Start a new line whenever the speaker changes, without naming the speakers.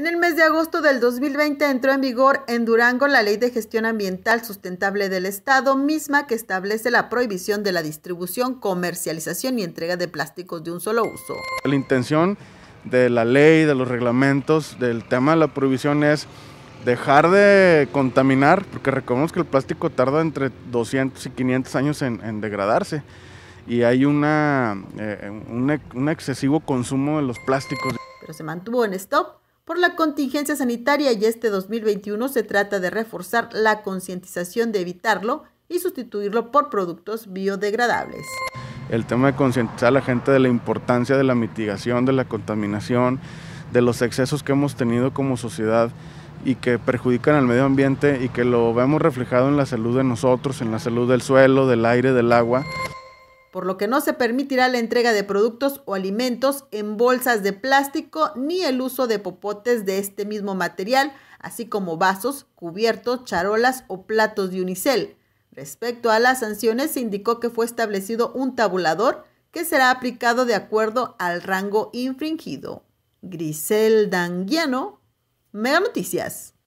En el mes de agosto del 2020 entró en vigor en Durango la Ley de Gestión Ambiental Sustentable del Estado, misma que establece la prohibición de la distribución, comercialización y entrega de plásticos de un solo uso.
La intención de la ley, de los reglamentos, del tema de la prohibición es dejar de contaminar, porque recordemos que el plástico tarda entre 200 y 500 años en, degradarse y hay una, eh, un excesivo consumo de los plásticos.
Pero se mantuvo en stop por la contingencia sanitaria y este 2021 se trata de reforzar la concientización de evitarlo y sustituirlo por productos biodegradables.
El tema de concientizar a la gente de la importancia de la mitigación, de la contaminación, de los excesos que hemos tenido como sociedad y que perjudican al medio ambiente y que lo vemos reflejado en la salud de nosotros, en la salud del suelo, del aire, del agua
por lo que no se permitirá la entrega de productos o alimentos en bolsas de plástico ni el uso de popotes de este mismo material, así como vasos, cubiertos, charolas o platos de unicel. Respecto a las sanciones, se indicó que fue establecido un tabulador que será aplicado de acuerdo al rango infringido. Grisel Danguiano, Mega Noticias.